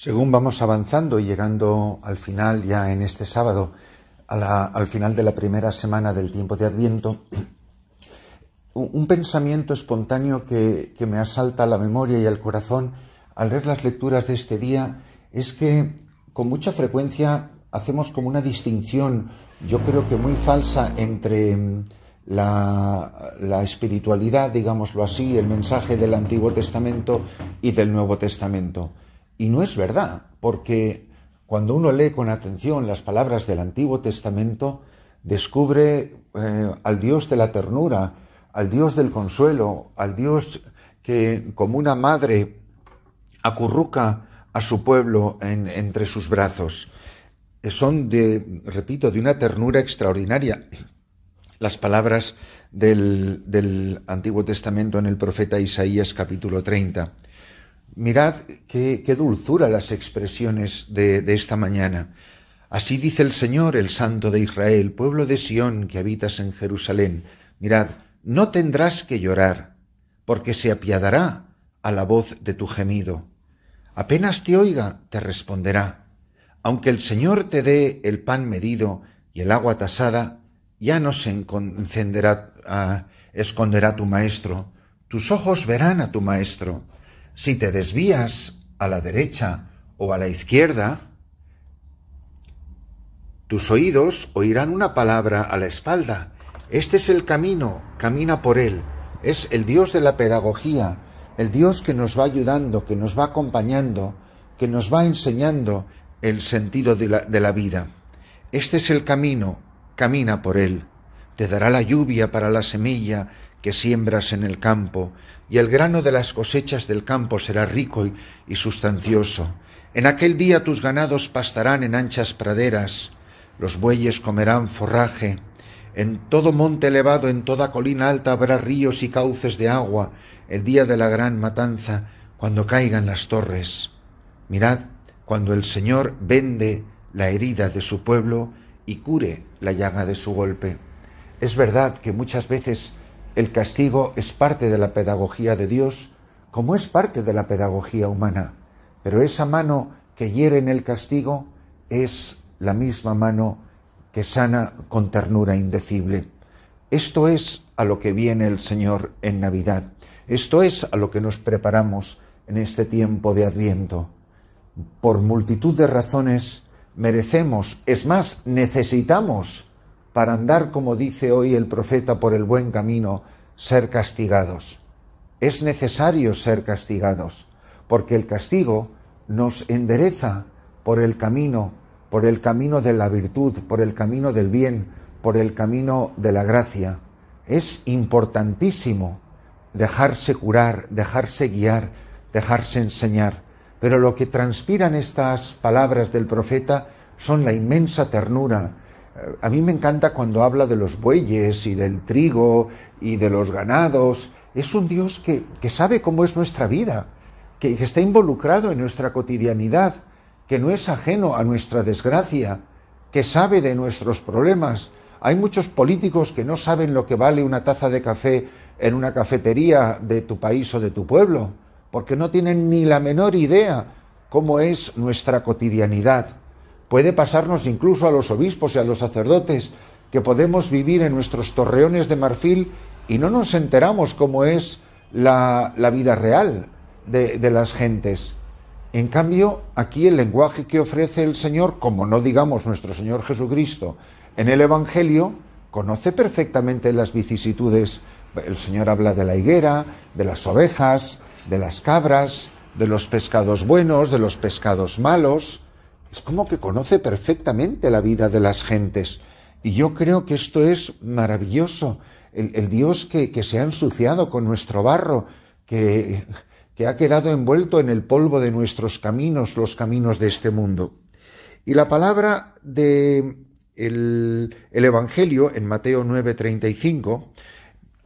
Según vamos avanzando y llegando al final ya en este sábado, al final de la primera semana del tiempo de Adviento, un pensamiento espontáneo que, me asalta a la memoria y al corazón al leer las lecturas de este día es que con mucha frecuencia hacemos como una distinción, yo creo que muy falsa, entre mm, la espiritualidad, digámoslo así, el mensaje del Antiguo Testamento y del Nuevo Testamento. Y no es verdad, porque cuando uno lee con atención las palabras del Antiguo Testamento, descubre eh, al Dios de la ternura, al Dios del consuelo, al Dios que como una madre acurruca a su pueblo entre sus brazos. Eh, son de, repito, de una ternura extraordinaria las palabras del, del Antiguo Testamento en el profeta Isaías capítulo 30. Mirad qué, dulzura las expresiones de, esta mañana. Así dice el Señor, el Santo de Israel, pueblo de Sión que habitas en Jerusalén. Mirad, no tendrás que llorar, porque se apiadará a la voz de tu gemido. Apenas te oiga, te responderá. Aunque el Señor te dé el pan medido y el agua tasada, ya no se encenderá, ah, esconderá tu maestro. Tus ojos verán a tu maestro. Si te desvías a la derecha o a la izquierda, tus oídos oirán una palabra a la espalda. Este es el camino, camina por él. Es el Dios de la pedagogía, el Dios que nos va ayudando, que nos va acompañando, que nos va enseñando el sentido de la, vida. Este es el camino, camina por él. Te dará la lluvia para la semilla, que siembras en el campo, y el grano de las cosechas del campo será rico y, sustancioso. En aquel día tus ganados pastarán en anchas praderas, los bueyes comerán forraje, en todo monte elevado, en toda colina alta habrá ríos y cauces de agua, el día de la gran matanza, cuando caigan las torres. Mirad, cuando el Señor vende la herida de su pueblo y cure la llaga de su golpe. Es verdad que muchas veces el castigo es parte de la pedagogía de Dios, como es parte de la pedagogía humana, pero esa mano que hiere en el castigo es la misma mano que sana con ternura indecible. Esto es a lo que viene el Señor en Navidad. Esto es a lo que nos preparamos en este tiempo de Adviento. Por multitud de razones merecemos, es más, necesitamos para andar, como dice hoy el profeta, por el buen camino, ser castigados. Es necesario ser castigados, porque el castigo nos endereza por el camino, por el camino de la virtud, por el camino del bien, por el camino de la gracia. Es importantísimo dejarse curar, dejarse guiar, dejarse enseñar. Pero lo que transpiran estas palabras del profeta son la inmensa ternura, a mí me encanta cuando habla de los bueyes y del trigo y de los ganados. Es un Dios que, sabe cómo es nuestra vida, que, que está involucrado en nuestra cotidianidad, que no es ajeno a nuestra desgracia, que sabe de nuestros problemas. Hay muchos políticos que no saben lo que vale una taza de café en una cafetería de tu país o de tu pueblo, porque no tienen ni la menor idea cómo es nuestra cotidianidad. Puede pasarnos incluso a los obispos y a los sacerdotes, que podemos vivir en nuestros torreones de marfil y no nos enteramos cómo es la, vida real de las gentes. En cambio, aquí el lenguaje que ofrece el Señor, como no digamos nuestro Señor Jesucristo, en el Evangelio, conoce perfectamente las vicisitudes. El Señor habla de la higuera, de las ovejas, de las cabras, de los pescados buenos, de los pescados malos es como que conoce perfectamente la vida de las gentes. Y yo creo que esto es maravilloso. El, Dios que, se ha ensuciado con nuestro barro, que, ha quedado envuelto en el polvo de nuestros caminos, los caminos de este mundo. Y la palabra de el, Evangelio en Mateo 35,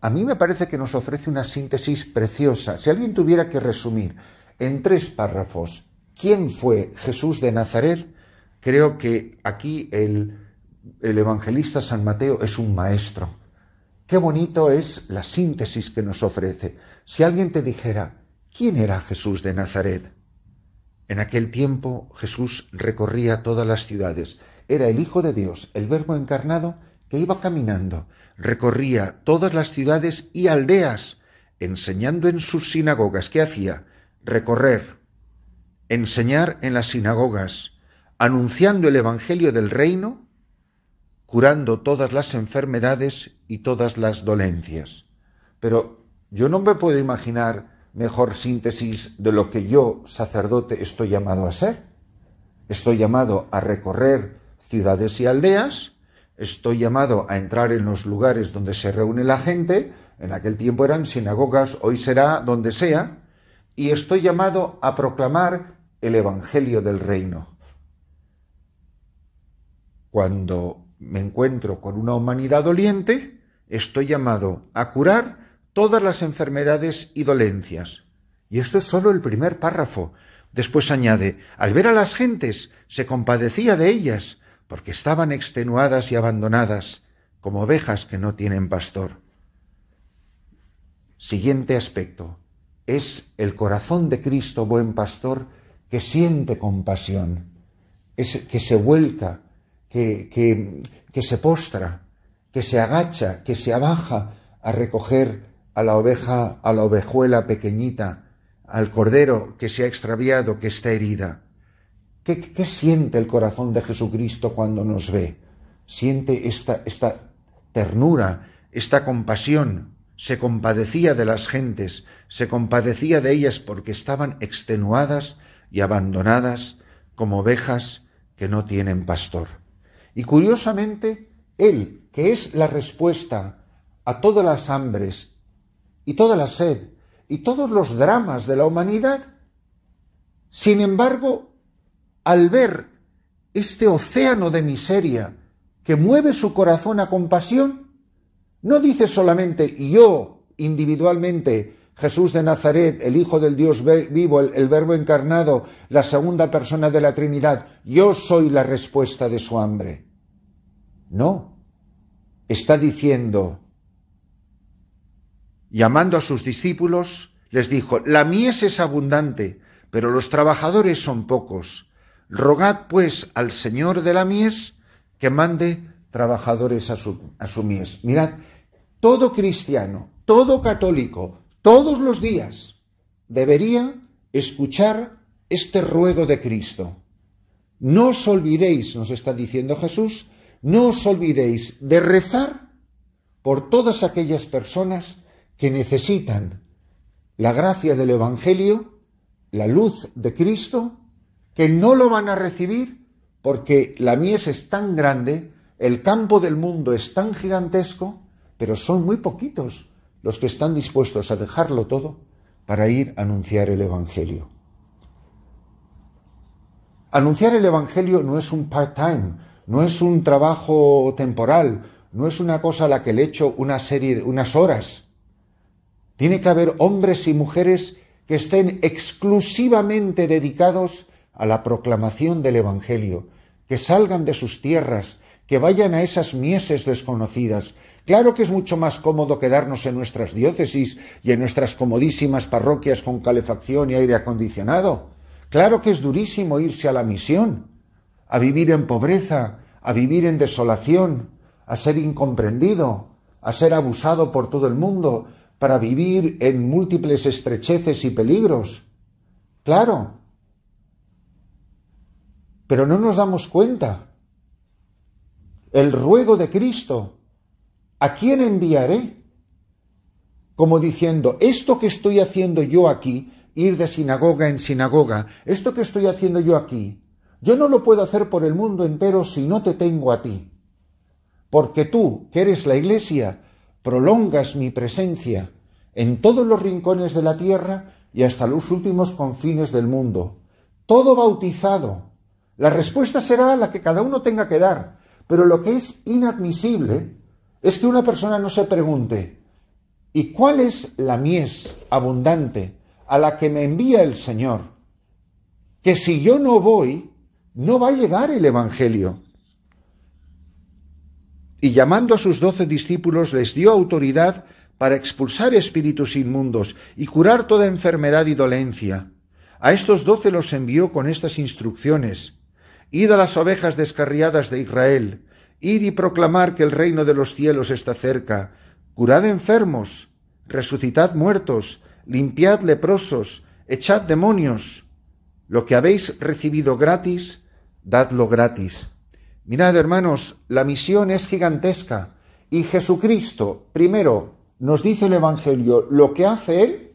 a mí me parece que nos ofrece una síntesis preciosa. Si alguien tuviera que resumir en tres párrafos quién fue Jesús de Nazaret, creo que aquí el, evangelista San Mateo es un maestro. Qué bonito es la síntesis que nos ofrece. Si alguien te dijera, ¿quién era Jesús de Nazaret? En aquel tiempo Jesús recorría todas las ciudades. Era el Hijo de Dios, el Verbo encarnado, que iba caminando. Recorría todas las ciudades y aldeas, enseñando en sus sinagogas. ¿Qué hacía? Recorrer, enseñar en las sinagogas, anunciando el Evangelio del reino, curando todas las enfermedades y todas las dolencias. Pero yo no me puedo imaginar mejor síntesis de lo que yo, sacerdote, estoy llamado a ser. Estoy llamado a recorrer ciudades y aldeas, estoy llamado a entrar en los lugares donde se reúne la gente, en aquel tiempo eran sinagogas, hoy será donde sea, y estoy llamado a proclamar el Evangelio del Reino. Cuando me encuentro con una humanidad doliente, estoy llamado a curar todas las enfermedades y dolencias. Y esto es sólo el primer párrafo. Después añade, al ver a las gentes, se compadecía de ellas, porque estaban extenuadas y abandonadas, como ovejas que no tienen pastor. Siguiente aspecto. Es el corazón de Cristo, buen pastor, que siente compasión, que se vuelca, que, que, se postra, que se agacha, que se abaja a recoger a la oveja, a la ovejuela pequeñita, al cordero que se ha extraviado, que está herida. ¿Qué, siente el corazón de Jesucristo cuando nos ve? Siente esta, esta ternura, esta compasión. Se compadecía de las gentes, se compadecía de ellas porque estaban extenuadas y abandonadas como ovejas que no tienen pastor. Y curiosamente, Él, que es la respuesta a todas las hambres y toda la sed y todos los dramas de la humanidad, sin embargo, al ver este océano de miseria que mueve su corazón a compasión, no dice solamente yo individualmente Jesús de Nazaret, el Hijo del Dios vivo, el, Verbo encarnado, la segunda persona de la Trinidad, yo soy la respuesta de su hambre. No, está diciendo, llamando a sus discípulos, les dijo, la mies es abundante, pero los trabajadores son pocos. Rogad pues al Señor de la mies que mande trabajadores a su mies. Mirad, todo cristiano, todo católico, todos los días debería escuchar este ruego de Cristo. No os olvidéis, nos está diciendo Jesús, no os olvidéis de rezar por todas aquellas personas que necesitan la gracia del Evangelio, la luz de Cristo, que no lo van a recibir porque la mies es tan grande, el campo del mundo es tan gigantesco, pero son muy poquitos los que están dispuestos a dejarlo todo para ir a anunciar el Evangelio. Anunciar el Evangelio no es un part-time, no es un trabajo temporal, no es una cosa a la que le echo una serie, unas horas. Tiene que haber hombres y mujeres que estén exclusivamente dedicados a la proclamación del Evangelio, que salgan de sus tierras, que vayan a esas mieses desconocidas, Claro que es mucho más cómodo quedarnos en nuestras diócesis y en nuestras comodísimas parroquias con calefacción y aire acondicionado. Claro que es durísimo irse a la misión, a vivir en pobreza, a vivir en desolación, a ser incomprendido, a ser abusado por todo el mundo, para vivir en múltiples estrecheces y peligros. Claro. Pero no nos damos cuenta. El ruego de Cristo ¿a quién enviaré? Como diciendo, esto que estoy haciendo yo aquí, ir de sinagoga en sinagoga, esto que estoy haciendo yo aquí, yo no lo puedo hacer por el mundo entero si no te tengo a ti. Porque tú, que eres la Iglesia, prolongas mi presencia en todos los rincones de la tierra y hasta los últimos confines del mundo. Todo bautizado. La respuesta será la que cada uno tenga que dar, pero lo que es inadmisible es que una persona no se pregunte, ¿y cuál es la mies abundante a la que me envía el Señor? Que si yo no voy, no va a llegar el Evangelio. Y llamando a sus doce discípulos les dio autoridad para expulsar espíritus inmundos y curar toda enfermedad y dolencia. A estos doce los envió con estas instrucciones. Id a las ovejas descarriadas de Israel, Id y proclamar que el reino de los cielos está cerca. Curad enfermos, resucitad muertos, limpiad leprosos, echad demonios. Lo que habéis recibido gratis, dadlo gratis. Mirad, hermanos, la misión es gigantesca. Y Jesucristo, primero, nos dice el Evangelio lo que hace Él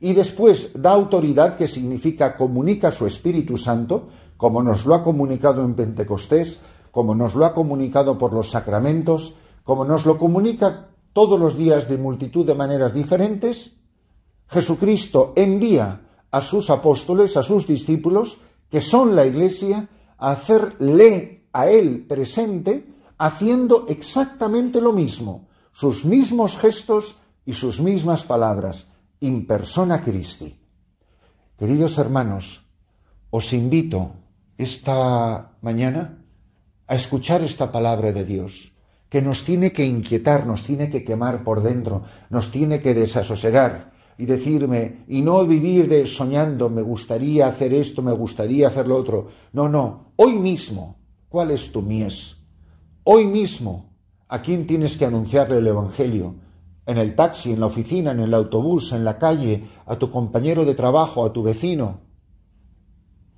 y después da autoridad, que significa comunica su Espíritu Santo, como nos lo ha comunicado en Pentecostés, como nos lo ha comunicado por los sacramentos, como nos lo comunica todos los días de multitud de maneras diferentes, Jesucristo envía a sus apóstoles, a sus discípulos, que son la Iglesia, a hacerle a Él presente, haciendo exactamente lo mismo, sus mismos gestos y sus mismas palabras, in persona Christi. Queridos hermanos, os invito esta mañana a escuchar esta palabra de Dios, que nos tiene que inquietar, nos tiene que quemar por dentro, nos tiene que desasosegar y decirme, y no vivir de soñando, me gustaría hacer esto, me gustaría hacer lo otro. No, no, hoy mismo, ¿cuál es tu mies? Hoy mismo, ¿a quién tienes que anunciarle el Evangelio? En el taxi, en la oficina, en el autobús, en la calle, a tu compañero de trabajo, a tu vecino,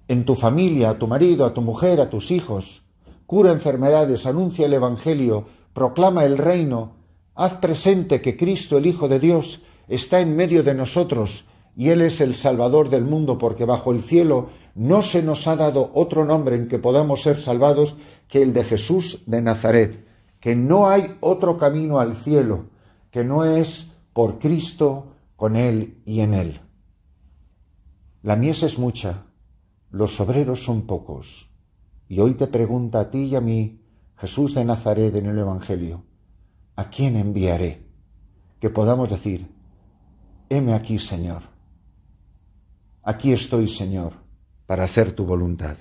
en tu familia, a tu marido, a tu mujer, a tus hijos cura enfermedades, anuncia el Evangelio, proclama el reino, haz presente que Cristo el Hijo de Dios está en medio de nosotros y Él es el Salvador del mundo porque bajo el cielo no se nos ha dado otro nombre en que podamos ser salvados que el de Jesús de Nazaret, que no hay otro camino al cielo, que no es por Cristo, con Él y en Él. La mies es mucha, los obreros son pocos. Y hoy te pregunta a ti y a mí, Jesús de Nazaret en el Evangelio, ¿a quién enviaré? Que podamos decir, heme aquí, Señor. Aquí estoy, Señor, para hacer tu voluntad.